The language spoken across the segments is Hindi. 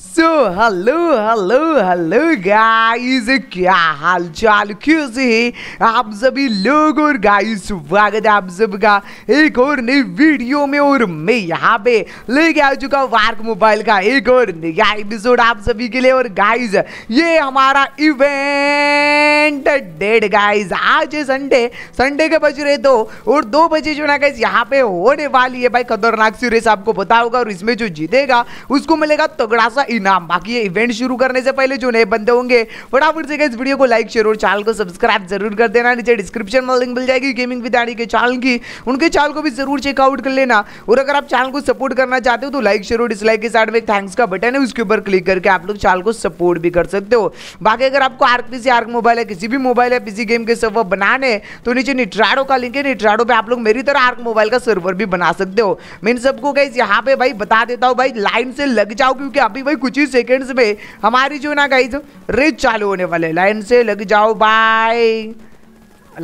सो हेलो हेलो हेलो गाइस क्या हाल चाल कैसे है आप सभी लोग और गाइस स्वागत है आप सबका एक और नई वीडियो में और मैं यहाँ पे लेके आ चुका हूँ वार्क मोबाइल का एक और नया एपिसोड आप सभी के लिए और गाइस ये हमारा इवेंट एंड डेड गाइज आज संडे संडे के बज रहे दो और दो बजे जो ना गाइज यहाँ पे होने वाली है भाई खतरनाक सी रेस आपको पता होगा और इसमें जो जीतेगा उसको मिलेगा तगड़ा सा इनाम बाकी ये इवेंट शुरू करने से पहले जो नए बंदे होंगे फटाफट से गाइज वीडियो को लाइक शेयर और चैनल को सब्सक्राइब जरूर कर देना नीचे डिस्क्रिप्शन में लिंक मिल जाएगी गेमिंग विदानी के चैनल की उनके चैनल को भी जरूर चेकआउट कर लेना और अगर आप चैनल को सपोर्ट करना चाहते हो तो लाइक शेयर और डिसलाइक के साइड में थैंक्स का बटन है उसके ऊपर क्लिक करके आप लोग चैनल को सपोर्ट भी कर सकते हो बाकी अगर आपको आर्क आरपीसी आर्क मोबाइल किसी भी मोबाइल या पीसी गेम के सर्वर बनाने तो नीचे निट्राडो का लिंक है निट्राडो पे आप लोग मेरी तरह आर्क मोबाइल का सर्वर भी बना सकते हो मैं इन सबको गाइज यहाँ पे भाई बता देता हूँ भाई लाइन से लग जाओ क्योंकि अभी भाई कुछ ही सेकेंड्स में हमारी जो ना गाइज रेज चालू होने वाले लाइन से लग जाओ बाय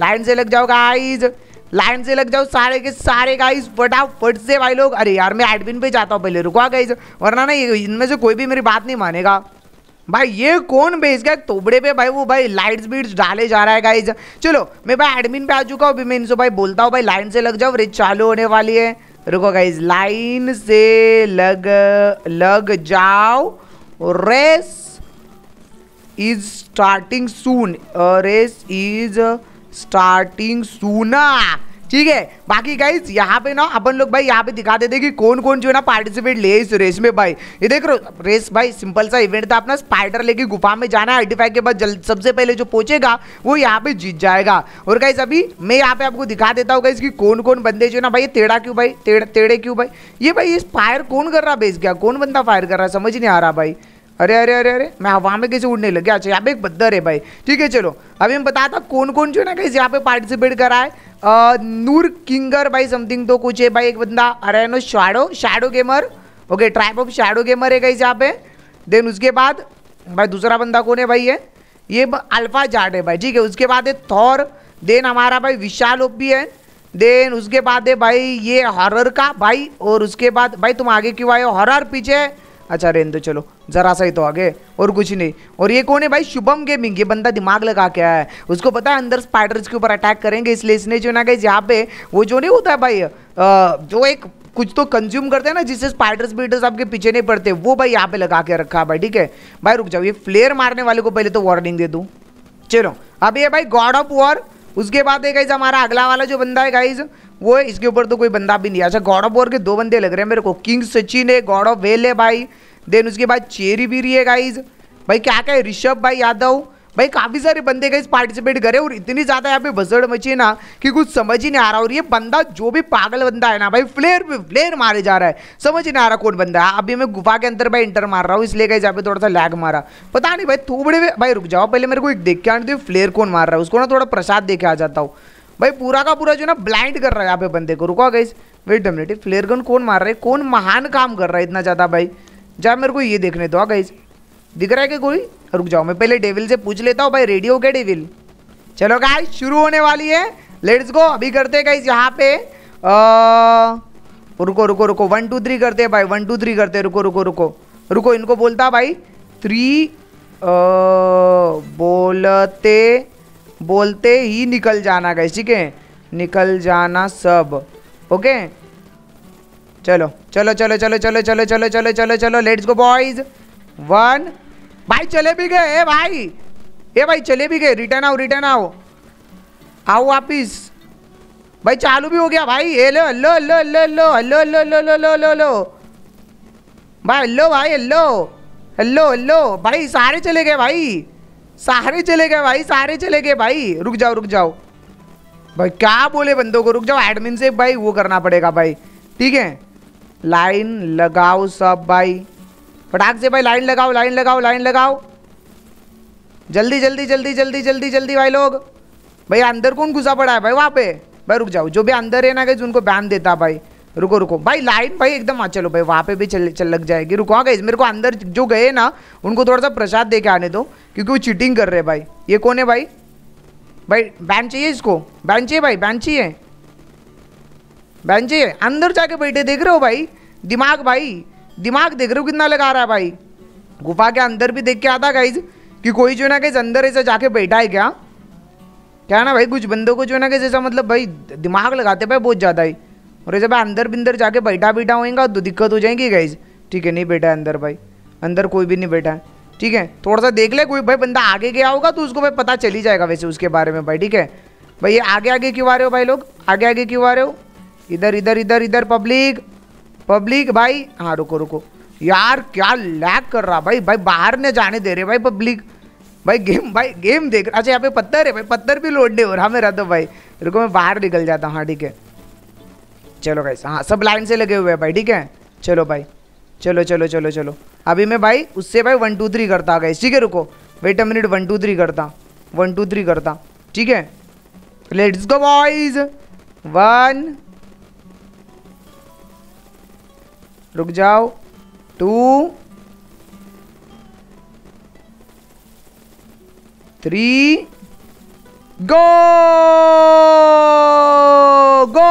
लाइन से लग जाओ गाइज लाइन से लग जाओ सारे के सारे गाइस फटाफट से भाई लोग अरे यार मैं एडमिन पे जाता हूँ पहले रुको गाइज हाँ वरना ना इनमें से कोई भी मेरी बात नहीं मानेगा भाई ये कौन भेज गया तोबड़े पे भाई वो भाई लाइट्स बीट्स डाले जा रहा है गाइज चलो मैं भाई एडमिन पे आ चुका हूँ मैं इनसे भाई बोलता हूँ भाई लाइन से लग जाओ रेज चालू होने वाली है रुको गाइज लाइन से लग लग जाओ race is starting soon race is starting soon ठीक है बाकी गाइज यहाँ पे ना अपन लोग भाई यहाँ पे दिखा देते कि कौन कौन जो है ना पार्टिसिपेट ले इस रेस में भाई ये देख रहे रेस भाई सिंपल सा इवेंट था अपना स्पाइडर लेके गुफा में जाना है आइडेंटिफाई के बाद सबसे पहले जो पहुंचेगा वो यहाँ पे जीत जाएगा और गाइज अभी मैं यहाँ पे आपको दिखा देता हूँ गाइज कि कौन कौन बंदे जो ना भाई टेढ़ा क्यों भाई टेड़े क्यों भाई ये भाई ये फायर कौन कर रहा बेच गया कौन बंदा फायर कर रहा समझ नहीं आ रहा भाई अरे अरे अरे अरे मैं हवा में कैसे उड़ने लग गया अच्छा यहाँ पे एक बद्दर है भाई ठीक है चलो अभी हम बताता कौन कौन जो है ना कहीं यहाँ पे पार्टिसिपेट करा है आ, नूर किंगर भाई समथिंग तो कुछ है भाई एक बंदा अरे no shadow shadow gamer okay tribe of shadow gamer है कहीं यहाँ पे देन उसके बाद भाई दूसरा बंदा कौन है भाई ये ये अल्फा जाट है भाई ठीक है उसके बाद है थौर देन हमारा भाई विशाल ओप भी है देन उसके बाद है भाई ये हॉरर का भाई और उसके बाद भाई तुम आगे क्यों आए हो हॉरर पीछे अच्छा रेन दो चलो ज़रा सा ही तो आगे और कुछ नहीं और ये कौन है भाई शुभम गेमिंग ये बंदा दिमाग लगा के आया है उसको पता है अंदर स्पाइडर्स के ऊपर अटैक करेंगे इसलिए इसने जो ना गई यहाँ पे वो जो नहीं होता है भाई आ, जो एक कुछ तो कंज्यूम करते हैं ना जिससे स्पाइडर्स बीटर्स आपके पीछे नहीं पड़ते वो भाई यहाँ पे लगा के रखा भाई ठीक है भाई रुक जाओ ये फ्लेयर मारने वाले को पहले तो वार्निंग दे दूँ चलो अब ये भाई गॉड ऑफ वॉर उसके बाद है गाइज हमारा अगला वाला जो बंदा है गाइज वो इसके ऊपर तो कोई बंदा भी नहीं अच्छा गॉड ऑफ वॉर के दो बंदे लग रहे हैं मेरे को किंग सचिन है गॉड ऑफ वेल है भाई देन उसके बाद चेरी रही है गाइज भाई क्या क्या ऋषभ भाई यादव भाई काफ़ी सारे बंदे गाइज पार्टिसिपेट करे और इतनी ज़्यादा यहाँ पे बजड़ मची है ना कि कुछ समझ ही नहीं आ रहा और ये बंदा जो भी पागल बंदा है ना भाई फ्लेयर पे फ्लेयर मारे जा रहा है समझ ही नहीं आ रहा कौन बंदा है अभी मैं गुफा के अंदर भाई इंटर मार रहा हूँ इसलिए गाइज यहाँ पे थोड़ा सा लैग मारा पता नहीं भाई थोड़े भाई रुक जाओ पहले मेरे को एक देख के आने दो फ्लेयर कौन मार रहा है उसको ना थोड़ा प्रसाद देखे आ जाता हूँ भाई पूरा का पूरा जो ना ब्लाइंड कर रहा है यहाँ पे बंदे को रुको गई वेट मिनट फ्लेयर गन कौन मार रहा है कौन महान काम कर रहा है इतना ज़्यादा भाई जहाँ मेरे को ये देखने दो गई हाँ दिख रहा है कि कोई रुक जाओ मैं पहले डेविल से पूछ लेता हूँ भाई रेडियो क्या डेविल चलो गाइज शुरू होने वाली है लेट्स गो अभी करते हैं गाइज यहाँ पे रुको रुको रुको वन टू थ्री करते हैं भाई वन टू थ्री करते हैं रुको रुको रुको रुको इनको बोलता भाई थ्री बोलते बोलते ही निकल जाना गए ठीक है निकल जाना सब ओके चलो चलो चलो चलो चलो चलो चलो चलो चलो चलो लेट्स गो बॉयज वन भाई चले भी गए ए भाई ए भाई चले भी गए रिटर्न आओ रिटर्न आओ आओ वापिस भाई चालू भी हो गया भाई hello hello hello hello hello hello hello hello hello hello hello भाई हेलो भाई हेलो हेलो हेलो भाई सारे चले गए भाई सारे चले गए भाई सारे चले गए भाई रुक जाओ रुक जाओ भाई क्या बोले बंदों को रुक जाओ एडमिन से भाई वो करना पड़ेगा भाई ठीक है लाइन लगाओ सब भाई फटाक से भाई लाइन लगाओ लाइन लगाओ लाइन लगाओ जल्दी जल्दी जल्दी जल्दी जल्दी जल्दी भाई लोग भाई अंदर कौन घुसा पड़ा है भाई वहाँ पे भाई रुक जाओ जो भी अंदर है ना गई उनको बैन देता भाई रुको रुको भाई लाइट भाई एकदम आ चलो भाई वहाँ पे भी चल, चल लग जाएगी रुको हाँ मेरे को अंदर जो गए ना उनको थोड़ा सा प्रसाद दे के आने दो क्योंकि वो चीटिंग कर रहे हैं भाई ये कौन है भाई भाई बैन चाहिए इसको बैन चाहिए भाई बैन चाहिए बैन चाहिए अंदर जाके बैठे देख रहे हो भाई दिमाग भाई दिमाग देख रहे हो कितना लगा रहा है भाई गुफा के अंदर भी देख के आता गाइज कि कोई जो ना कहीं अंदर ऐसा जाके बैठा है क्या क्या ना भाई कुछ बंदों को जो ना कहीं जैसा मतलब भाई दिमाग लगाते भाई बहुत ज़्यादा ही और ऐसे भाई अंदर बिंदर जाके बैठा बैठा होएगा तो दिक्कत हो जाएगी गाइज ठीक है नहीं बैठा है अंदर भाई अंदर कोई भी नहीं बैठा है ठीक है थोड़ा सा देख ले कोई भाई बंदा आगे गया होगा तो उसको भाई पता चली जाएगा वैसे उसके बारे में भाई ठीक है भाई ये आगे आगे क्यों आ रहे हो भाई लोग आगे आगे क्यों आ रहे हो इधर इधर इधर इधर पब्लिक पब्लिक भाई हाँ रुको रुको यार क्या लैग कर रहा भाई भाई बाहर ने जाने दे रहे भाई पब्लिक भाई गेम भाई गेम देख अच्छा यहाँ पे पत्थर है भाई पत्थर भी लोड नहीं हो रहा हाँ, मेरा तो भाई रुको मैं बाहर निकल जाता हूँ हाँ ठीक है चलो गाइस हाँ सब लाइन से लगे हुए हैं भाई ठीक है चलो भाई चलो चलो चलो चलो अभी मैं भाई उससे भाई वन टू थ्री करता गाइस ठीक है रुको wait a minute one two three करता वन टू थ्री करता ठीक है लेट्स गो बॉयज वन रुक जाओ two three Go! Go!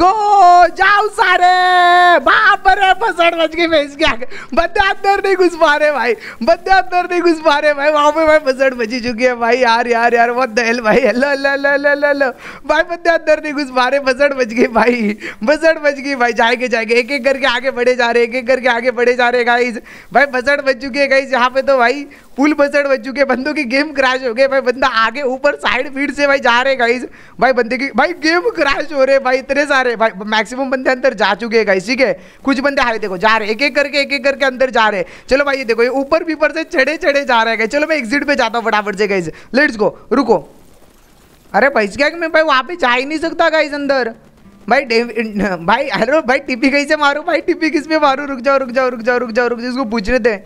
Go जाओ सारे बाप रे फसड़ बच गई भैंस के आगे बंदे अंदर नहीं घुस पा रहे भाई बंदे अंदर नहीं घुस पा रहे भाई वहाँ पे भाई फसड़ बची चुकी है भाई यार यार यार वो दहल भाई हेलो हेलो हेलो हेलो लो लो भाई बंदे अंदर नहीं घुस पा रहे फसड़ बच गई भाई फसड़ बच गई भाई जाएंगे जाएंगे एक एक करके आगे बढ़े जा रहे एक एक करके आगे बढ़े जा रहे गाइज भाई फसड़ बच चुके है गाइज यहाँ पे तो भाई पुल बसड़ बच चुके बंदों की गेम क्रैश हो गए भाई बंदा आगे ऊपर साइड फीड से भाई जा रहे गाइज भाई बंदे की भाई गेम क्रैश हो रहे भाई इतने सारे जा रहे भाई मैक्सिमम बंदे अंदर जा चुके हैं गाइस ठीक है कुछ बंदे हारे देखो जा रहे एक एक करके एक एक करके अंदर जा रहे चलो भाई ये देखो ये ऊपर पीपर से चढ़े चढ़े जा रहे हैं चलो मैं एग्जिट पे जाता हूँ फटाफट से गाइज लेट्स गो रुको अरे भाई क्या मैं भाई वहाँ पे जा ही नहीं सकता गाइज अंदर भाई भाई अरे भाई टिपी कहीं से मारू भाई टिपी किस पे मारू रुक जाओ रुक जाओ रुक जाओ रुक जाओ रुक जाओ इसको पूछ रहे थे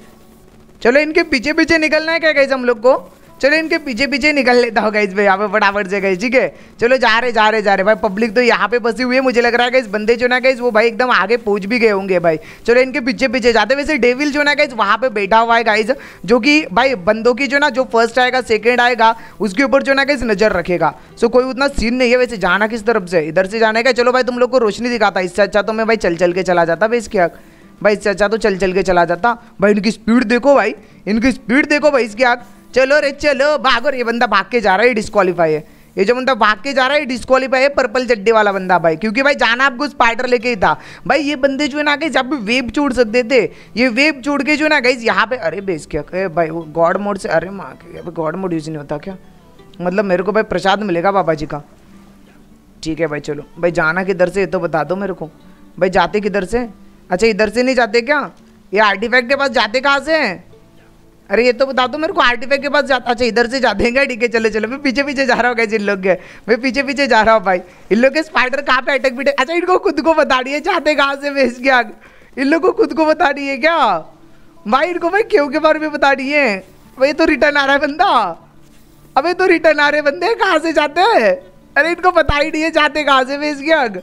चलो इनके पीछे पीछे निकलना है क्या गाइज हम लोग को चलो इनके पीछे पीछे निकल लेता होगा गाइज भाई यहाँ पे फटाफट से गई ठीक है चलो जा रहे जा रहे जा रहे भाई पब्लिक तो यहाँ पे बसी हुई है मुझे लग रहा है इस बंदे जो ना गई वो भाई एकदम आगे पहुंच भी गए होंगे भाई चलो इनके पीछे पीछे जाते वैसे डेविल जो ना गई वहाँ पे बैठा हुआ है गाइज जो कि भाई बंदों की जो ना जो फर्स्ट आएगा सेकेंड आएगा उसके ऊपर जो ना गई नजर रखेगा सो कोई उतना सीन नहीं है वैसे जाना किस तरफ से इधर से जाने का चलो भाई तुम लोग को रोशनी दिखाता इससे अच्छा तो मैं भाई चल चल के चला जाता भाई इसके भाई इससे अच्छा तो चल चल के चला जाता भाई इनकी स्पीड देखो भाई इनकी स्पीड देखो भाई इसके आग चलो रे चलो भागो और ये बंदा भाग के जा रहा है डिस्कालीफाई है ये जो बंदा भाग के जा रहा है डिस्कालीफाई है पर्पल चड्डी वाला बंदा भाई क्योंकि भाई जाना आपको स्पाइडर लेके ही था भाई ये बंदे जो है ना गई जब वेब छोड़ सकते थे ये वेब छोड़ के जो है ना गई यहाँ पे अरे बेस क्या भाई वो गॉड मोड से अरे माँ गॉड मोड यूज नहीं होता क्या मतलब मेरे को भाई प्रसाद मिलेगा बाबा जी का ठीक है भाई चलो भाई जाना किधर से ये तो बता दो मेरे को भाई जाते किधर से अच्छा इधर से नहीं जाते क्या ये आर्टिफैक्ट के पास जाते कहाँ से हैं अरे ये तो बता दो मेरे को आरटीपी के पास जाता अच्छा इधर से जाते हैं ठीक है चले चले मैं पीछे पीछे जा रहा हूँ कैसे इन लोग के मैं पीछे पीछे जा रहा हूँ भाई इन लोग के स्पाइडर कहाँ पे अटक बिटक अच्छा इनको खुद को बता रही है चाहते कहाँ से भेज के इन लोग को खुद को बता रही है क्या भाई इनको भाई क्यों के बारे में बता रही है भाई तो रिटर्न आ रहा है बंदा अभी तो रिटर्न आ रहे बंदे कहाँ से जाते हैं अरे इनको बता ही नहीं है जाते कहाँ से भेज के आग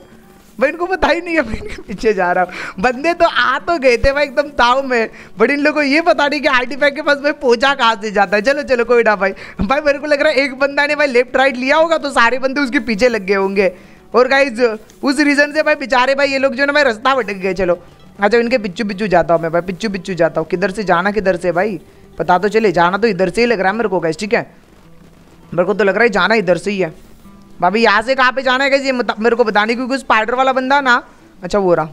भाई इनको पता ही नहीं है मैं इनके पीछे जा रहा हूँ बंदे तो आ तो गए थे भाई एकदम ताव में बट इन लोगों को ये पता नहीं कि आई के पास भाई पहुँचा कहाँ से जाता है चलो चलो कोई ना भाई भाई मेरे को लग रहा है एक बंदा ने भाई लेफ्ट राइट लिया होगा तो सारे बंदे उसके पीछे लग गए होंगे और गाइज उस रीज़न से भाई बेचारे भाई ये लोग जो ना भाई रास्ता भटक गए चलो अच्छा इनके पिच्चू पिच्चू जाता हूँ मैं भाई पिच्चू पिच्चू जाता हूँ किधर से जाना किधर से भाई पता तो चले जाना तो इधर से ही लग रहा है मेरे को गाइज ठीक है मेरे को तो लग रहा है जाना इधर से ही है भाभी यहाँ से कहाँ पे जाना है ये मेरे को बताने क्योंकि उस वाला बंदा ना अच्छा वो रहा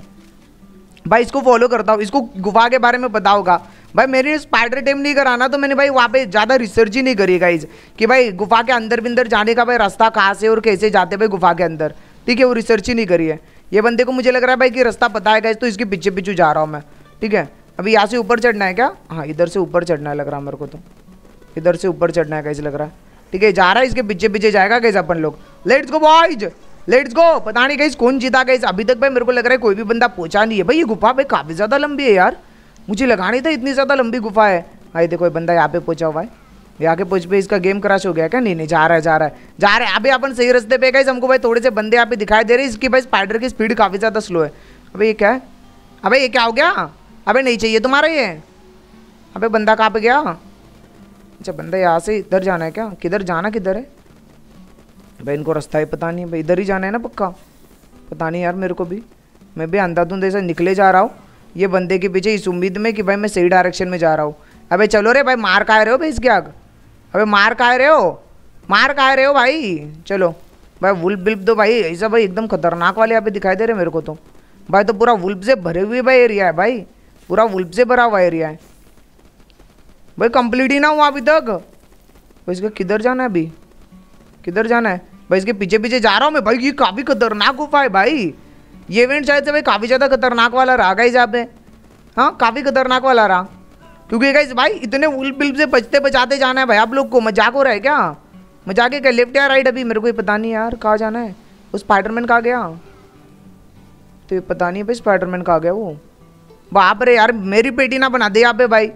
भाई इसको फॉलो करता हूँ इसको गुफा के बारे में बताओगा भाई मेरे स्पाइडर टेम नहीं कराना तो मैंने भाई वहाँ पे ज़्यादा रिसर्च ही नहीं करी गाइज कि भाई गुफा के अंदर बिंदर जाने का भाई रास्ता कहाँ से और कैसे जाते भाई गुफा के अंदर ठीक है वो रिसर्च ही नहीं करी है ये बंदे को मुझे लग रहा है भाई कि रास्ता पता है गाइज तो इसके पीछे पीछे जा रहा हूँ मैं ठीक है अभी यहाँ से ऊपर चढ़ना है क्या हाँ इधर से ऊपर चढ़ना है लग रहा है मेरे को तो इधर से ऊपर चढ़ना है कैसे लग रहा है ठीक है जा रहा है इसके पीछे पीछे जाएगा कैसे अपन लोग let's go boys let's go पता नहीं गई कौन जीता गई अभी तक भाई मेरे को लग रहा है कोई भी बंदा पहुंचा नहीं है भाई ये गुफा भाई काफ़ी ज़्यादा लंबी है यार मुझे लगा नहीं था इतनी ज़्यादा लंबी गुफा है भाई देखो बंदा यहाँ पे पहुंचा हुआ है यहाँ के पहुंच पे इसका गेम क्रश हो गया क्या नहीं नहीं जा रहा है जा रहा है जा रहा है अभी अपन सही रस्ते पे गए हमको भाई थोड़े से बंदे यहाँ पे दिखाई दे रहे हैं इसकी भाई स्पाइडर की स्पीड काफ़ी ज़्यादा स्लो है अबे ये क्या है अबे ये क्या हो गया अबे नहीं चाहिए तुम्हारा ये अबे बंदा कहाँ पे गया अच्छा बंदा यहाँ से इधर जाना है क्या किधर जाना किधर है तो भाई इनको रास्ता ही पता नहीं भाई इधर ही जाना है ना पक्का पता नहीं यार मेरे को भी मैं भी अंधाधुंध से निकले जा रहा हूँ ये बंदे के पीछे इस उम्मीद में कि भाई मैं सही डायरेक्शन में जा रहा हूँ अबे चलो रे भाई मार खा रहे हो भाई इसके आग अबे मार खा रहे हो मार खा रहे हो भाई चलो भाई वुल्फ बिल्प दो तो भाई ऐसा भाई एकदम खतरनाक वाले यहाँ पे दिखाई दे रहे मेरे को तो भाई तो पूरा वुल्फ से भरे हुए भाई एरिया है भाई पूरा वुल्फ से भरा हुआ एरिया है भाई कंप्लीट ही ना हुआ अभी तक इसका किधर जाना है अभी किधर जाना है भाई इसके पीछे पीछे जा रहा हूँ मैं भाई ये काफ़ी खतरनाक गुफा है भाई ये इवेंट शायद से भाई काफ़ी ज़्यादा खतरनाक वाला रहा गाई जहाँ पे हाँ काफ़ी खतरनाक वाला रहा क्योंकि भाई इतने उल बिल से बचते बचाते जाना है भाई आप लोग को मजाक हो रहा है क्या मजाक क्या लेफ्ट या राइट अभी मेरे को ये पता नहीं यार कहाँ जाना है वो स्पाइडरमैन कहाँ गया तो ये पता नहीं भाई स्पाइडरमैन कहाँ गया वो बाप रे यार मेरी पेटी ना बना दे यहाँ पे भाई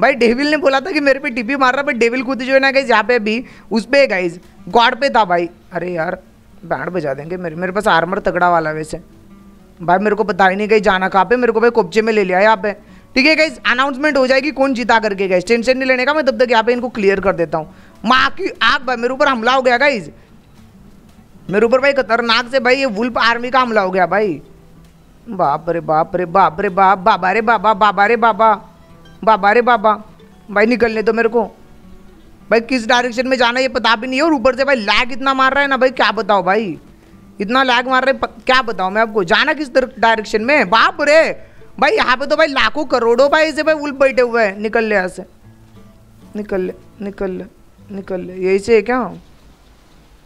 भाई डेविल ने बोला था कि मेरे पे टिपी मार रहा भाई डेविल खुद जो है ना गई जहाँ पे अभी उस पर गाइज गॉड पे था भाई अरे यार बैंड बजा देंगे मेरे मेरे पास आर्मर तगड़ा वाला वैसे भाई मेरे को पता ही नहीं कहीं जाना कहाँ पे मेरे को भाई कब्जे में ले लिया यहाँ पे ठीक है गाइज अनाउंसमेंट हो जाएगी कौन जीता करके गए टेंशन नहीं लेने का मैं तब तक यहाँ पे इनको क्लियर कर देता हूँ माँ की आग भाई मेरे ऊपर हमला हो गया गाइज मेरे ऊपर भाई खतरनाक से भाई ये वुल्फ आर्मी का हमला हो गया भाई बाप रे बाप रे बाप रे बाप बाबा रे बाबा बाबा रे बाबा बाबा रे बाबा भाई निकलने तो मेरे को भाई किस डायरेक्शन में जाना ये पता भी नहीं है और ऊपर से भाई लैग इतना मार रहा है ना भाई क्या बताओ भाई इतना लैग मार रहा है क्या बताओ मैं आपको जाना किस डायरेक्शन में बाप रे भाई यहाँ पे तो भाई लाखों करोड़ों भाई ऐसे भाई उल्ट बैठे हुए हैं निकल ले यहाँ से निकल ले निकल ले निकल ले यही से है क्या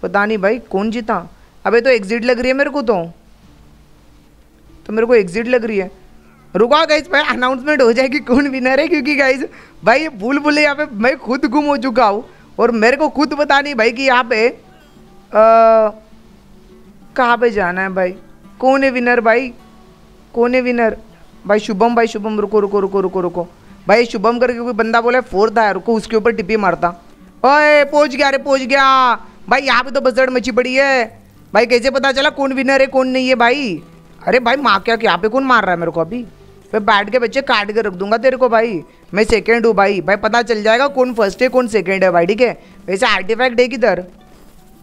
पता नहीं भाई कौन जीता अबे तो एग्जिट लग रही है मेरे को तो तो मेरे को एग्जिट लग रही है रुका गाइज भाई अनाउंसमेंट हो जाएगी कौन विनर है क्योंकि गाइज भाई ये भूल भूल यहाँ पे मैं खुद गुम हो चुका हूँ और मेरे को खुद पता नहीं भाई कि यहाँ पे कहाँ पे जाना है भाई कौन है विनर भाई कौन है विनर भाई शुभम भाई शुभम रुको रुको रुको रुको रुको भाई शुभम करके कोई बंदा बोला फोर्थ आया रुको उसके ऊपर टिप्पी मारता ओए पहुंच गया अरे पहुंच गया भाई यहाँ पे तो बजड़ मची पड़ी है भाई कैसे पता चला कौन विनर है कौन नहीं है भाई अरे भाई माँ क्या यहाँ पे कौन मार रहा है मेरे को अभी मैं बैठ के बच्चे काट के रख दूंगा तेरे को भाई मैं सेकेंड हूँ भाई भाई पता चल जाएगा कौन फर्स्ट है कौन सेकेंड है भाई ठीक है वैसे आर्टिफैक्ट है किधर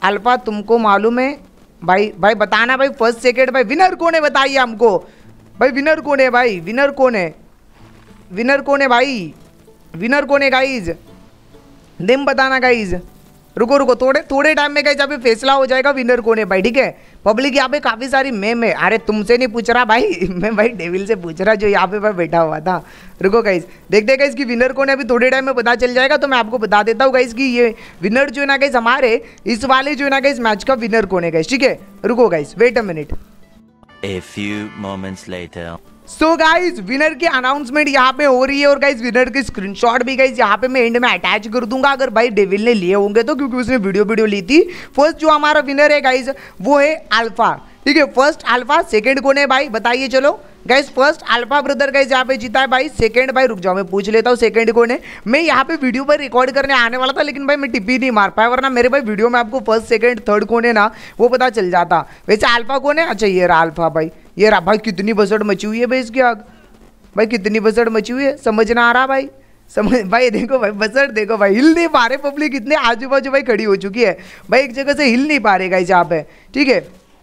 अल्फा तुमको मालूम है भाई भाई बताना भाई फर्स्ट सेकेंड भाई विनर कौन है बताइए हमको भाई विनर कौन है भाई विनर कौन है विनर कौन है भाई विनर कौन है गाइज नेम बताना गाइज रुको रुको थोड़े थोड़े टाइम में गाइज अभी फैसला हो जाएगा विनर कौन है भाई ठीक है पब्लिक यहाँ पे काफ़ी सारी मेम है अरे तुमसे नहीं पूछ रहा भाई मैं भाई डेविल से पूछ रहा जो यहाँ पे मैं बैठा हुआ था रुको गाइज देखते हैं गाइज कि विनर कौन है अभी थोड़े टाइम में पता चल जाएगा तो मैं आपको बता देता हूँ गाइज की ये विनर जो है ना गाइज हमारे इस वाले जो है ना गाइज मैच का विनर कौन है गाइज ठीक है रुको guys wait a minute A few moments later. So guys winner की अनाउंसमेंट यहाँ पे हो रही है और गाइज विनर की स्क्रीनशॉट भी गाइज यहाँ पे मैं एंड में अटैच कर दूंगा अगर भाई डेविल ने लिए होंगे तो क्योंकि उसने वीडियो वीडियो ली थी फर्स्ट जो हमारा विनर है गाइज वो है अल्फा ठीक है फर्स्ट अल्फा सेकंड कौन है भाई बताइए चलो guys first alpha brother guys यहाँ पे जीता है भाई सेकंड भाई रुक जाओ मैं पूछ लेता हूँ सेकंड कौन है मैं यहाँ पे वीडियो पर रिकॉर्ड करने आने वाला था लेकिन भाई मैं टिप्पी नहीं मार पाया वरना मेरे भाई वीडियो में आपको फर्स्ट सेकंड थर्ड कौन है ना वो पता चल जाता वैसे अल्फा कौन है अच्छा ये रहा अल्फा भाई ये रहा भाई कितनी भसड़ मची हुई है भाई इसकी आग भाई कितनी भसड़ मची हुई है समझ ना आ रहा भाई समझ भाई देखो भाई बजट देखो भाई हिल नहीं पा रहे पब्लिक इतने आजू बाजू भाई खड़ी हो चुकी है भाई एक जगह से हिल नहीं पा रहे गाइज यहाँ पे ठीक है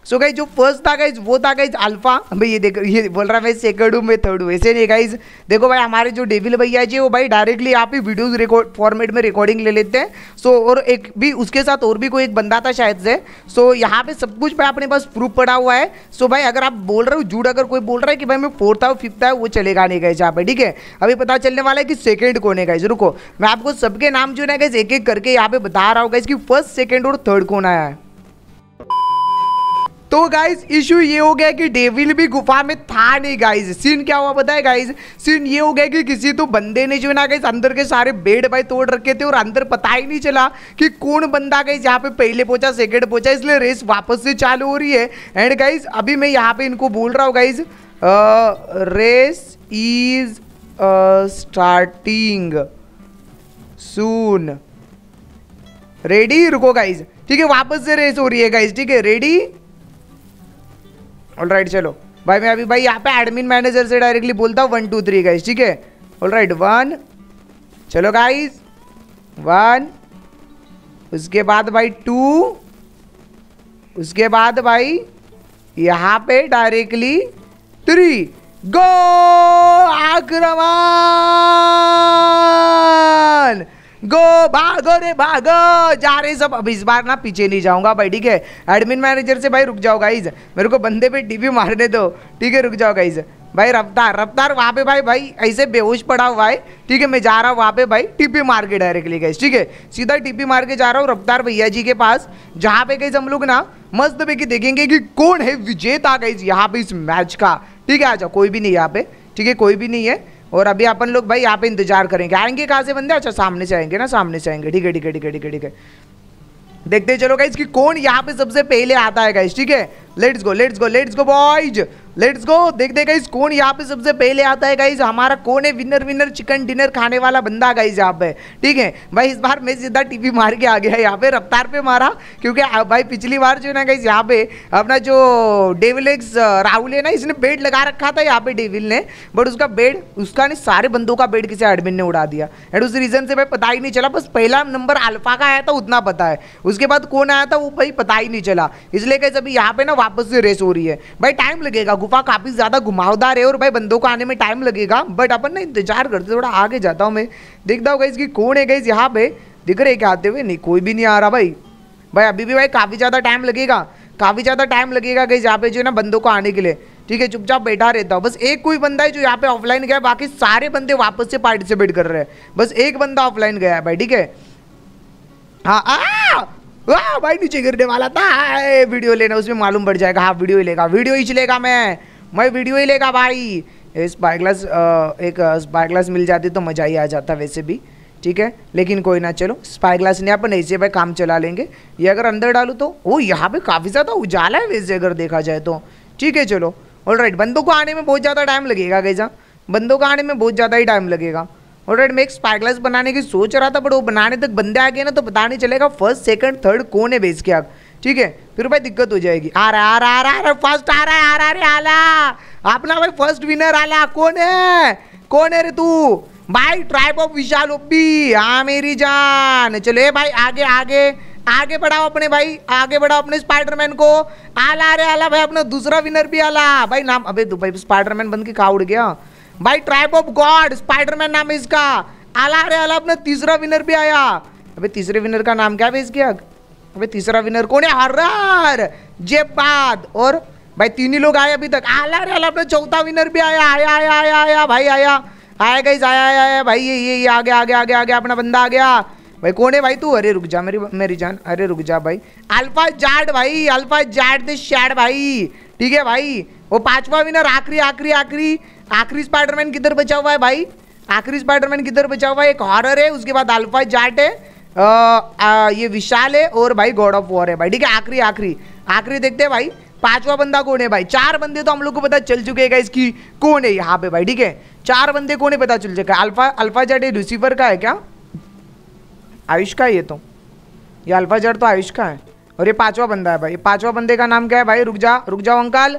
सो गाइज जो फर्स्ट था गाइज वो था गाइज अल्फा भाई ये देखो ये बोल रहा है भाई सेकंड हूँ मैं थर्ड हूँ ऐसे नहीं गाइज देखो भाई हमारे जो डेविल भैया जी वो भाई डायरेक्टली आप ही वीडियोज रिकॉर्ड फॉर्मेट में रिकॉर्डिंग ले लेते हैं सो so, और एक भी उसके साथ और भी कोई एक बंदा था शायद से सो so, यहाँ पे सब कुछ भाई अपने पास प्रूफ पड़ा हुआ है सो so, भाई अगर आप बोल रहे हो जूड अगर कोई बोल रहा है कि भाई मैं फोर्थ था फिफ्थ था वो चलेगा नहीं गाइज यहाँ पे ठीक है अभी पता चलने वाला है कि सेकेंड कौन है गाइज रुको मैं आपको सबके नाम जो है गाइज एक एक करके यहाँ पे बता रहा हूँ गाइज कि फर्स्ट सेकेंड और थर्ड कौन आया है तो गाइज इशू ये हो गया कि डेविल भी गुफा में था नहीं गाइज सीन क्या हुआ बताए गाइज सीन ये हो गया कि किसी तो बंदे ने जो ना गाइज अंदर के सारे बेड भाई तोड़ रखे थे और अंदर पता ही नहीं चला कि कौन बंदा गाइज यहाँ पे पहले पहुंचा सेकेंड पहुंचा इसलिए रेस वापस से चालू हो रही है एंड गाइज अभी मैं यहाँ पे इनको बोल रहा हूँ guys race is starting soon ready रुको गाइज ठीक है वापस से रेस हो रही है गाइज ठीक है रेडी ऑल राइट चलो भाई मैं अभी भाई यहाँ पे एडमिन मैनेजर से डायरेक्टली बोलता हूँ वन टू थ्री गाइज ठीक है ऑल राइट वन चलो गाइज वन उसके बाद भाई टू उसके बाद भाई यहाँ पे डायरेक्टली थ्री गो आक्रमण गो भागो रे भागो जा रहे सब अब इस बार ना पीछे नहीं जाऊंगा भाई ठीक है एडमिन मैनेजर से भाई रुक जाओ गाइज मेरे को बंदे पे डीपी मारने दो ठीक है रुक जाओ गाइज भाई रफ्तार रफ्तार वहाँ पे भाई भाई ऐसे बेहोश पड़ा हुआ है ठीक है मैं जा रहा हूँ वहाँ पे भाई टीपी मार के डायरेक्टली गई ठीक है सीधा टीपी मार के जा रहा हूँ रफ्तार भैया जी के पास जहाँ पे गए हम लोग ना मस्त पे कि देखेंगे कि कौन है विजेता गई यहाँ पे इस मैच का ठीक है आ जाओ कोई भी नहीं यहाँ पे ठीक है कोई भी नहीं है और अभी अपन लोग भाई यहाँ पे इंतजार करेंगे आएंगे कहाँ से बंदे अच्छा सामने से आएंगे ना सामने से आएंगे ठीक है ठीक है ठीक है ठीक है ठीक है देखते चलो गाइस कि कौन यहाँ पे सबसे पहले आता है गाइस ठीक है let's go let's go let's go boys let's go देख दे गाइज कौन यहाँ पे सबसे पहले आता है गाइज हमारा कौन है विनर विनर चिकन डिनर खाने वाला बंदा गाइज यहाँ पे ठीक है भाई इस बार मैं सीधा टीवी मार के आ गया यहाँ पे रफ्तार पे मारा क्योंकि भाई पिछली बार जो है ना गाइज यहाँ पे अपना जो डेविल एक्स राहुल है ना इसने बेड लगा रखा था यहाँ पे डेविल ने बट उसका बेड उसका नहीं सारे बंदों का बेड किसी एडमिन ने उड़ा दिया एंड उस रीज़न से भाई पता ही नहीं चला बस पहला नंबर अल्फा का आया था उतना पता है उसके बाद कौन आया था वो भाई पता ही नहीं चला इसलिए कैसे अभी यहाँ पे ना वापस से रेस हो रही है भाई टाइम लगेगा गुफा काफ़ी ज़्यादा घुमावदार है और भाई बंदों को आने में टाइम लगेगा बट अपन ना इंतजार करते थोड़ा आगे जाता हूँ मैं देखता हूँ गई कि कौन है गई यहाँ पे दिख रहे क्या आते हुए नहीं कोई भी नहीं आ रहा भाई भाई अभी भी भाई काफ़ी ज़्यादा टाइम लगेगा काफ़ी ज़्यादा टाइम लगेगा गई यहाँ पे जो है ना बंदों को आने के लिए ठीक है चुपचाप बैठा रहता हूँ बस एक कोई बंदा है जो यहाँ पे ऑफलाइन गया बाकी सारे बंदे वापस से पार्टिसिपेट कर रहे हैं बस एक बंदा ऑफलाइन गया है भाई ठीक है हाँ वाह भाई नीचे गिरने वाला था वीडियो लेना उसमें मालूम पड़ जाएगा हाँ वीडियो ही लेगा वीडियो ही चलेगा मैं मैं वीडियो ही लेगा भाई स्पाई ग्लास एक स्पाई ग्लास मिल जाती तो मज़ा ही आ जाता वैसे भी ठीक है लेकिन कोई ना चलो स्पाई ग्लास नहीं अपन ऐसे भाई काम चला लेंगे ये अगर अंदर डालूँ तो वो यहाँ पे काफ़ी ज़्यादा उजाला है वैसे अगर देखा जाए तो ठीक है चलो ऑल राइट बंदों को आने में बहुत ज़्यादा टाइम लगेगा कैसा बंदों को आने में बहुत ज़्यादा ही टाइम लगेगा और रेड मैं एक स्पाई ग्लास बनाने की सोच रहा था बट वो बनाने तक बंदे आ गए ना तो पता नहीं चलेगा फर्स्ट सेकंड थर्ड कौन है बेस के आग ठीक है फिर भाई दिक्कत हो जाएगी आ रहा आ रहा आ रहा रहा फर्स्ट आ रहा है आ रहा रे आला अपना भाई फर्स्ट विनर आला कौन है कौन है रे तू भाई ट्राइब ऑफ विशाल ओपी हाँ मेरी जान चलो ए भाई आगे आगे आगे बढ़ाओ अपने भाई आगे बढ़ाओ अपने स्पाइडरमैन को आला अरे आला भाई अपना दूसरा विनर भी आला भाई नाम अभी तो स्पाइडरमैन बन के कहा उड़ गया भाई ट्राइब ऑफ गॉड स्पाइडरमैन नाम है इसका आला अरे आला अपना तीसरा विनर भी आया अबे तीसरे विनर का नाम क्या भेज गया अबे तीसरा विनर कौन है हर्र जेबाद और भाई तीन ही लोग आए अभी तक आला रे आला अपना चौथा विनर भी आया आया आया आया आया भाई आया आया गई आया आया आया भाई ये ये ये आ गया आ गया आ गया आ गया अपना बंदा आ गया भाई कौन है भाई तू अरे रुक जा मेरी मेरी जान अरे रुक जा भाई अल्फा जाड भाई अल्फा जाड दिस शैड भाई ठीक है भाई वो पांचवा विनर आखिरी आखिरी आखिरी आखिरी स्पाइडरमैन किधर बचा हुआ है भाई आखिरी स्पाइडरमैन किधर बचा हुआ है एक हॉरर है उसके बाद अल्फा जाट है आ, आ, ये विशाल है और भाई गॉड ऑफ वॉर है भाई ठीक है आखिरी आखिरी आखिरी देखते हैं भाई पांचवा बंदा कौन है भाई चार बंदे तो हम लोग को पता चल चुके हैं इसकी कौन है यहाँ पे भाई ठीक है चार बंदे कौन है पता चल चुका है अल्फा अल्फा जाट लूसीफर का है क्या आयुष का है ये तो ये अल्फा जाट तो आयुष का है और ये पांचवा बंदा है भाई पांचवा बंदे का नाम क्या है भाई रुक जा रुक जाओ अंकल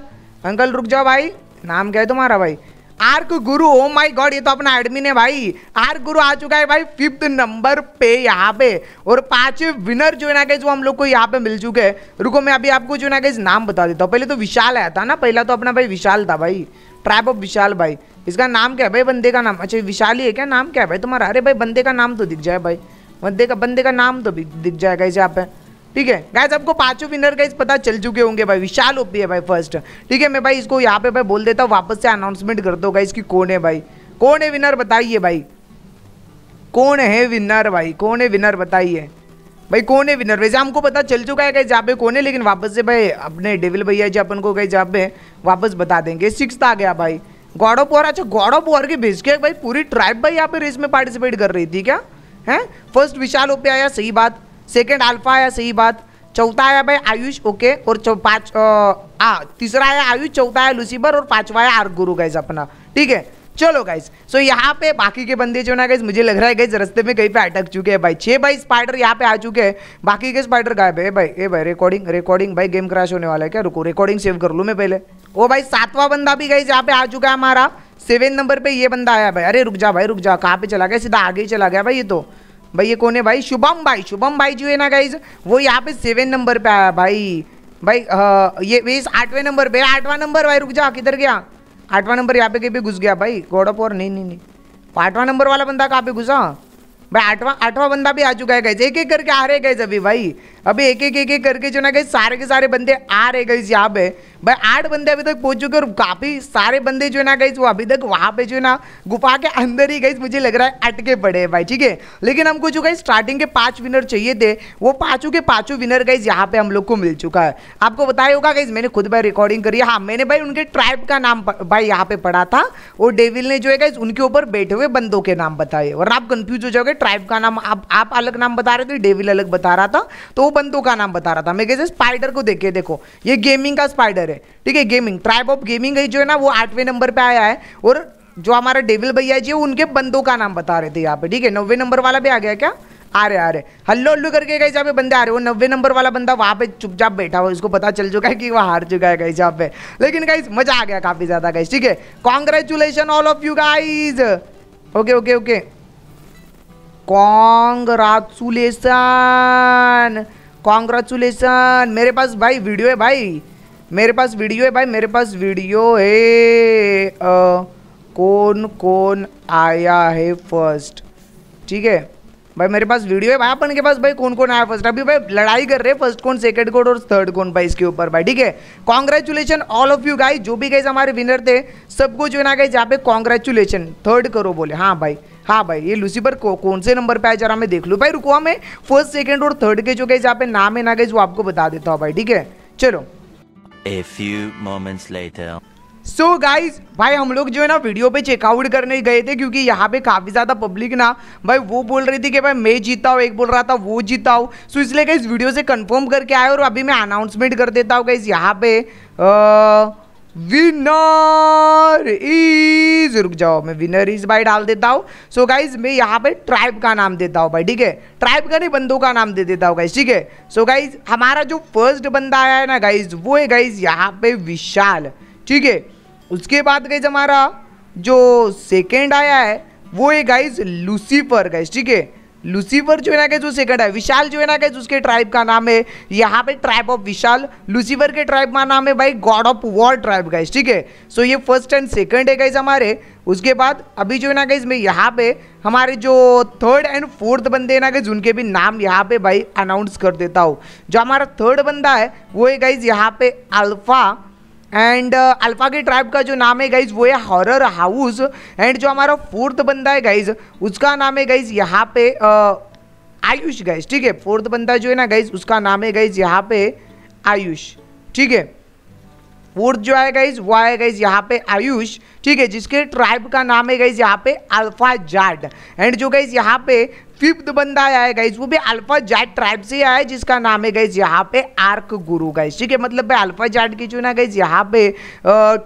अंकल रुक जाओ भाई नाम क्या है तुम्हारा भाई आर्क गुरु ओ माय गॉड ये तो अपना एडमिन है भाई आर्क गुरु आ चुका है भाई फिफ्थ नंबर पे यहाँ पे और पांचवें विनर जो है ना गई जो हम लोग को यहाँ पे मिल चुके हैं रुको मैं अभी आपको जो है ना गई नाम बता देता हूँ पहले तो विशाल आया था ना पहला तो अपना भाई विशाल था भाई ट्राइब ऑफ विशाल भाई इसका नाम क्या है भाई बंदे का नाम अच्छा विशाल ही है क्या नाम क्या है भाई तुम्हारा अरे भाई बंदे का नाम तो दिख जाए भाई बंदे का बंदे का नाम तो दिख जाएगा इसे यहाँ पे ठीक है गाइज आपको पांचों विनर गाइज पता चल चुके होंगे भाई विशाल ओपी है भाई फर्स्ट ठीक है मैं भाई इसको यहाँ पे भाई बोल देता हूँ वापस से अनाउंसमेंट कर दो गाइज की कौन है भाई कौन है विनर बताइए भाई कौन है विनर भाई कौन है विनर बताइए भाई कौन है विनर वैसे हमको पता चल चुका है कहीं जहाँ पे कौन है लेकिन वापस से भाई अपने डेविल भैया जी अपन को कहीं जहाँ पे वापस बता देंगे सिक्स आ गया भाई गॉड ऑफ वॉर अच्छा गॉड ऑफ वॉर के भेज के भाई पूरी ट्राइब भाई यहाँ पे रेस में पार्टिसिपेट कर रही थी क्या है फर्स्ट विशाल ओपे आया सही बात सेकेंड अल्फा आया सही बात चौथा आया भाई आयुष ओके और पाँच आ तीसरा आया आयुष चौथा आया लूसीबर और पांचवा आया आर गुरु गाइज अपना ठीक है चलो गाइज सो so, यहाँ पे बाकी के बंदे जो ना गाइज मुझे लग रहा है गाइज रस्ते में कहीं पे अटक चुके हैं भाई छह भाई स्पाइडर यहाँ पे आ चुके हैं बाकी के स्पाइडर गायब है भाई ए भाई रिकॉर्डिंग रिकॉर्डिंग भाई गेम क्रैश होने वाला है क्या रुको रिकॉर्डिंग सेव कर लू मैं पहले ओ भाई सातवा बंदा भी गाइज यहाँ पे आ चुका है हमारा सेवन नंबर पे ये बंदा आया भाई अरे रुक जा भाई रुक जा कहाँ पे चला गया सीधा आगे ही चला गया भाई ये तो भाई ये कौन है भाई शुभम भाई शुभम भाई जो है ना गाइज वो यहाँ पे सेवन नंबर पे आया भाई भाई आ, ये इस आठवें नंबर पे आठवां नंबर भाई रुक जा किधर गया आठवां नंबर यहाँ पे कहीं पे घुस गया भाई गॉड ऑफ नहीं नहीं नहीं आठवां नंबर वाला बंदा कहाँ पे घुसा भाई आठवां आठवां बंदा भी आ चुका है गैस एक एक करके आ रहे गए अभी भाई अभी एक एक एक एक करके जो ना गए सारे के सारे बंदे आ रहे गए यहाँ पे भाई आठ बंदे अभी तक पहुंच चुके और काफ़ी सारे बंदे जो है ना गए वो अभी तक वहाँ पे जो है ना गुफा के अंदर ही गए मुझे लग रहा है अटके पड़े हैं भाई ठीक है लेकिन हमको जो गए स्टार्टिंग के पांच विनर चाहिए थे वो पांचों के पाँचों विनर गई यहाँ पे हम लोग को मिल चुका है आपको बताया होगा गई मैंने खुद भाई रिकॉर्डिंग करी हाँ मैंने भाई उनके ट्राइब का नाम भाई यहाँ पे पढ़ा था और डेविल ने जो है गई उनके ऊपर बैठे हुए बंदों के नाम बताए और आप कंफ्यूज हो जाओगे ट्राइब का नाम आप आप अलग नाम बता रहे थे डेविल अलग बता रहा था तो वो बंदों का नाम बता रहा था मैं कैसे स्पाइडर को देखे देखो ये गेमिंग का स्पाइडर है ठीक है गेमिंग ट्राइब ऑफ गेमिंग जो है ना वो आठवें नंबर पर आया है और जो हमारा डेविल भैया जी उनके बंदों का नाम बता रहे थे यहाँ पे ठीक है नब्बे नंबर वाला भी आ गया क्या आ रहे आ रहे हल्लो हल्लू करके गए जहाँ पे बंदे आ रहे वो नब्बे नंबर वाला बंदा वहाँ पे चुपचाप बैठा हुआ उसको पता चल चुका है कि वो हार चुका है गाइज जहाँ पे लेकिन गाइज मजा आ गया काफी ज्यादा गाइज ठीक है congratulation all of you guys okay okay okay congratulation congratulation मेरे पास भाई वीडियो है भाई मेरे पास वीडियो है भाई मेरे पास वीडियो है आ, कौन कौन आया है फर्स्ट ठीक है भाई मेरे पास वीडियो है भाई अपन के पास भाई कौन कौन आया फर्स्ट अभी भाई लड़ाई कर रहे हैं फर्स्ट कौन सेकंड कौन और थर्ड कौन भाई इसके ऊपर भाई ठीक है congratulation all of you guys जो भी गाइस हमारे विनर थे सबको जो ना गाइज यहाँ पे कॉन्ग्रेचुलेशन थर्ड करो बोले हाँ भाई हाँ भाई ये लूसीफर को कौन से नंबर पे आए जरा मैं देख लूँ भाई रुको हमें फर्स्ट सेकेंड और थर्ड के जो गए जहाँ पे नाम है ना गए वो आपको बता देता हूँ भाई ठीक है चलो A few moments later. So so guys भाई हम लोग जो है ना वीडियो पे चेकआउट करने गए थे क्योंकि यहाँ पे काफ़ी ज़्यादा पब्लिक ना भाई वो बोल रही थी कि भाई मैं जीता हूँ एक बोल रहा था वो जीता हूँ सो so इसलिए गाइज वीडियो से कंफर्म करके आए और अभी मैं अनाउंसमेंट कर देता हूँ गाइज यहाँ पे विनर इज रुक जाओ मैं विनर इज भाई डाल देता हूँ सो so गाइज मैं यहाँ पे ट्राइब का नाम देता हूँ भाई ठीक है ट्राइब का नहीं बंदों का नाम दे देता हूँ गाइज ठीक है सो so गाइज हमारा जो फर्स्ट बंदा आया है ना गाइज वो है गाइज यहाँ पे विशाल ठीक है उसके बाद गई हमारा जो सेकेंड आया है वो है गाइज लूसीफर गाइज ठीक है लूसीफर जो है ना गाइज वो सेकंड है विशाल जो है ना गाइज उसके ट्राइब का नाम है यहाँ पे ट्राइब ऑफ विशाल लूसीफर के ट्राइब का नाम है भाई God of war tribe guys ठीक है सो ये फर्स्ट एंड सेकंड है गाइज हमारे उसके बाद अभी जो है ना गाइज मैं यहाँ पे हमारे जो थर्ड एंड फोर्थ बंदे ना गाइज उनके भी नाम यहाँ पे भाई अनाउंस कर देता हूँ जो हमारा थर्ड बंदा है वो है गाइज यहाँ पे अल्फा एंड अल्फा ट्राइब का जो नाम है गाइज वो है हॉरर हाउस एंड जो हमारा फोर्थ बंदा है गाइज उसका नाम है गाइज यहाँ पे uh, आयुष गाइज ठीक है फोर्थ बंदा जो है ना गाइज उसका नाम है गाइज यहाँ पे आयुष ठीक है फोर्थ जो है गाइज वो है गाइज यहाँ पे आयुष ठीक है जिसके ट्राइब का नाम है गाइज यहाँ पे अल्फा जाट एंड जो गाइज यहाँ पे फिफ्थ बंदा आया है गाइज वो भी अल्फा जाट ट्राइब से आया है जिसका नाम है गाइज यहाँ पे आर्क गुरु गाइज ठीक है मतलब भाई अल्फा जाट की जो है ना गाइज यहाँ पे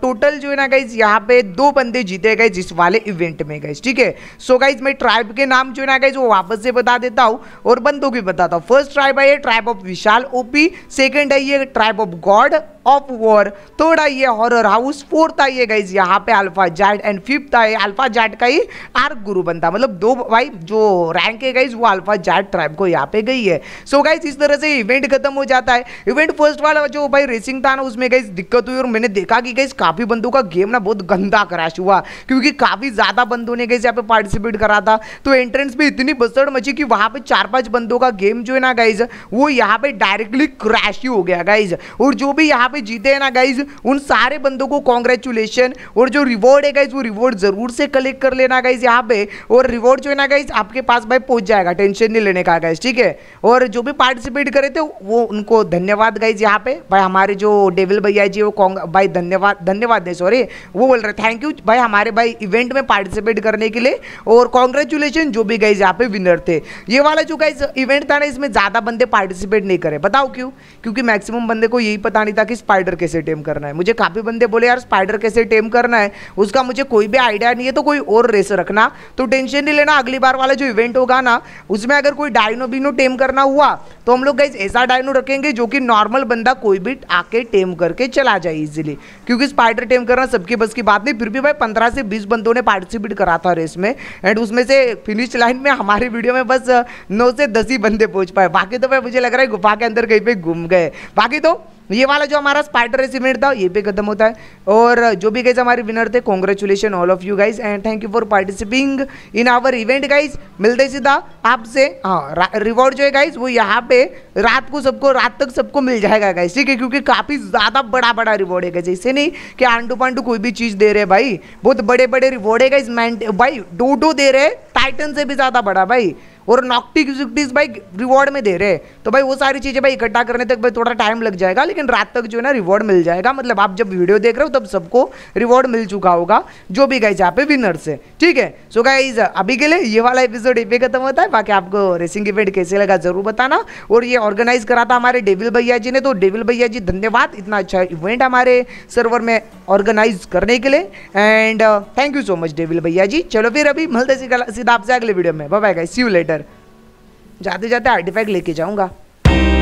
टोटल जो है ना गाइज यहाँ पे दो बंदे जीते गए जिस वाले इवेंट में गाइज ठीक है सो गाइज मैं ट्राइब के नाम जो है ना गाइज वो वापस से बता देता हूँ और बंदों की बताता हूँ फर्स्ट ट्राइब है tribe of Vishal OP second है tribe of god of war third आई है हॉरर हाउस फोर्थ आई है गाइज यहाँ पे अल्फा जैड एंड फिफ्थ है अल्फा जैड का ही आर्क गुरु बनता मतलब दो भाई जो रैंक है गाइज वो अल्फा जैड ट्राइब को यहाँ पे गई है सो so, गाइज इस तरह से इवेंट खत्म हो जाता है इवेंट फर्स्ट वाला जो भाई रेसिंग था ना उसमें गई दिक्कत हुई और मैंने देखा कि गई काफ़ी बंदों का गेम ना बहुत गंदा क्रैश हुआ क्योंकि काफ़ी ज़्यादा बंदों ने गई यहाँ पे पार्टिसिपेट करा था तो एंट्रेंस पे इतनी बसड़ मची कि वहां पे चार पांच बंदों का गेम जो है ना गाइज वो यहाँ पे डायरेक्टली क्रैश ही हो गया गाइज और जो भी यहाँ पे जीते हैं ना गाइज उन सारे बंदों को कॉन्ग्रेचुलेशन और जो रिवॉर्ड है गाइज वो रिवॉर्ड जरूर से कलेक्ट कर लेना गाइज यहाँ पे और रिवॉर्ड जो है ना गाइज आपके पास भाई पहुंच जाएगा टेंशन नहीं लेने का गाइज ठीक है और जो भी पार्टिसिपेट करे थे वो उनको धन्यवाद गाइज यहाँ पे भाई हमारे जो डेविल भैया जी वो भाई धन्यवाद धन्यवाद नहीं सॉरी वो बोल रहे थैंक यू भाई हमारे भाई इवेंट में पार्टिसिपेट करने के लिए और कॉन्ग्रेचुलेशन जो भी गाइज यहाँ पे विनर थे ये वाला जो गाइज इवेंट था ना इसमें ज़्यादा बंदे पार्टिसिपेट नहीं करे बताओ क्यों क्योंकि मैक्सिमम बंदे को यही पता नहीं था कि स्पाइडर कैसे टेम करना है मुझे काफ़ी बंदे बोले यार स्पाइडर कैसे टेम करना है उसका मुझे कोई भी आइडिया नहीं है तो कोई और रेस रखना तो टेंशन नहीं लेना अगली बार वाला जो इवेंट होगा ना उसमें अगर कोई डायनो बिनो टेम करना हुआ तो हम लोग गाइज ऐसा डायनो रखेंगे जो कि नॉर्मल बंदा कोई भी आके टेम करके चला जाए इजिली क्योंकि स्पाइडर टेम करना सबके बस की बात नहीं फिर भी भाई पंद्रह से बीस बंदों ने पार्टिसिपेट करा था रेस में एंड उसमें से फिनिश लाइन में हमारे वीडियो में बस नौ से दस ही बंदे पहुंच पाए बाकी तो भाई मुझे लग रहा है गुफा के अंदर कहीं पर घूम गए बाकी तो ये वाला जो हमारा स्पाइडर रेसिमेंट इवेंट था ये भी खत्म होता है और जो भी गाइज हमारे विनर थे congratulation all of you guys and thank you for participating in our event guys मिलते सीधा आपसे हाँ रिवॉर्ड जो है गाइज वो यहाँ पे रात को सबको रात तक सबको मिल जाएगा गाइज ठीक है क्योंकि काफ़ी ज़्यादा बड़ा बड़ा रिवॉर्ड है गाइज ऐसे नहीं कि आंटू पांटू कोई भी चीज़ दे रहे भाई बहुत बड़े बड़े रिवॉर्ड है गाइज भाई डोडो दे रहे टाइटन से भी ज़्यादा बड़ा भाई और नॉक्टिक गिफ्टीज भाई रिवॉर्ड में दे रहे हैं तो भाई वो सारी चीज़ें भाई इकट्ठा करने तक भाई थोड़ा टाइम लग जाएगा लेकिन रात तक जो है ना रिवॉर्ड मिल जाएगा मतलब आप जब वीडियो देख रहे हो तब सबको रिवॉर्ड मिल चुका होगा जो भी गए जहाँ पे विनर्स है ठीक है सो गए अभी के लिए ये वाला एपिसोड ये खत्म होता है बाकी आपको रेसिंग इवेंट कैसे लगा जरूर बताना और ये ऑर्गेनाइज करा था हमारे डेविल भैया जी ने तो डेविल भैया जी धन्यवाद इतना अच्छा इवेंट हमारे सर्वर में ऑर्गेनाइज करने के लिए and thank you so much devil भैया जी चलो फिर अभी मिलते सीधा आपसे अगले वीडियो में bye bye see you later ज़्यादा से ज़्यादा आर्टिफैक्ट लेके जाऊँगा